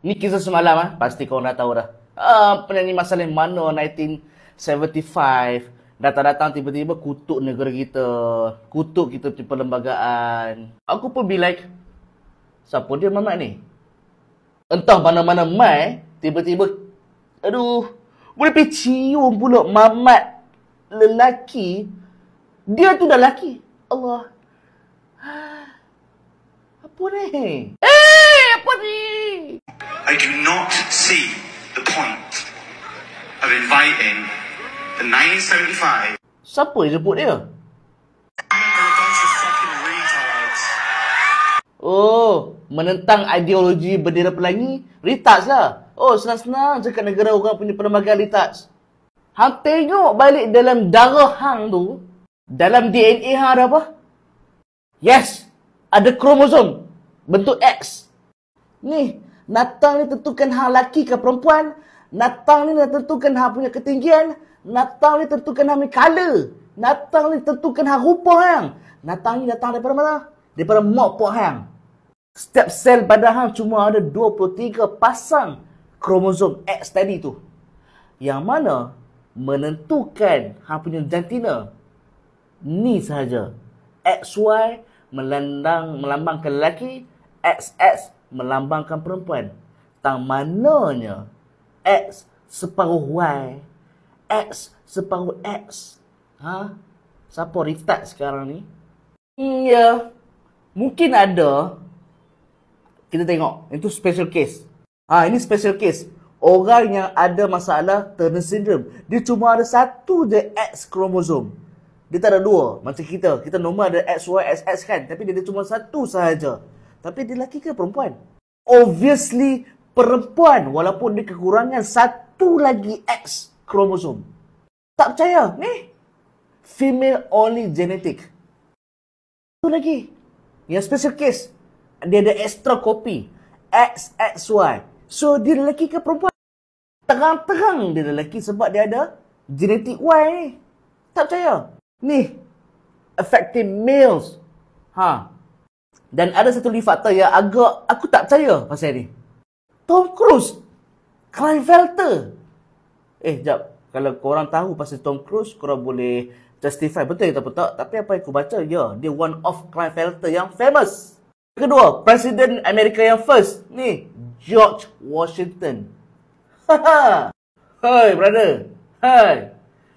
Ni kisah semalam ah. Pasti kau dah tahu dah. Ah, uh, penyanyi masalah mana 1975 datang-datang tiba-tiba kutuk negara kita, kutuk kita punya perlembagaan. Aku pun be like, siapa dia mamak ni? Entah mana-mana mai tiba-tiba aduh, boleh pecium pula mamat lelaki dia tu dah lelaki. Allah. Apa ni? are inviting the 975. Siapa jemput dia? Oh, menentang ideologi bendera pelangi? Retards lah. Oh, senang-senang cakap negara orang punya perlembagaan retards. Hang tengok balik dalam darah hang tu. Dalam DNA hang ada apa? Yes! Ada kromosom. Bentuk X. Ni, natang ni tentukan hang lelaki ke perempuan. Natang ni tentukan hang punya ketinggian. Natang ni tentukan hang punya color. Natang ni tentukan hang rupa hang. Natang ni datang daripada mana? Daripada mak puak hang. Step cell pada hang cuma ada 23 pasang kromosom X tadi tu. Yang mana menentukan hak punya jantina. Ni sahaja. XY melandang, melambangkan lelaki. XX melambangkan perempuan. Tang mananya X separuh Y. X separuh X. Ha? Siapa retard sekarang ni? Hmm, Yeah. Mungkin ada. Kita tengok. Itu special case. Ha, ini special case. Orang yang ada masalah Turner Syndrome. Dia cuma ada satu je X kromosom. Dia tak ada dua. Macam kita. Kita normal ada X, Y, X, X kan? Tapi dia, dia cuma satu sahaja. Tapi dia lelaki ke perempuan? Obviously, perempuan walaupun dia kekurangan satu lagi X kromosom. Tak percaya? Ni. Female only genetic. Satu lagi. Yang special case. Dia ada extra copy. X X Y, So, dia lelaki ke perempuan? Terang-terang dia lelaki sebab dia ada genetik Y ni. Tak percaya? Ni. Effective males. Ha. Dan ada satu lagi faktor yang agak aku tak percaya pasal ni. Tom Cruise. Klinefelter. Eh, jap. Kalau korang tahu pasal Tom Cruise, korang boleh justify. Betul ke tak betul. Tapi apa yang aku baca, ya. Dia one of Klinefelter yang famous. Kedua, Presiden Amerika yang first. Ni, George Washington. Ha-ha. Hai, brother. Hai.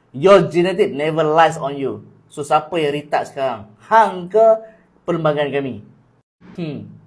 Your genetic never lies on you. So, siapa yang retak sekarang? Hang ke perlembagaan kami? Hmm.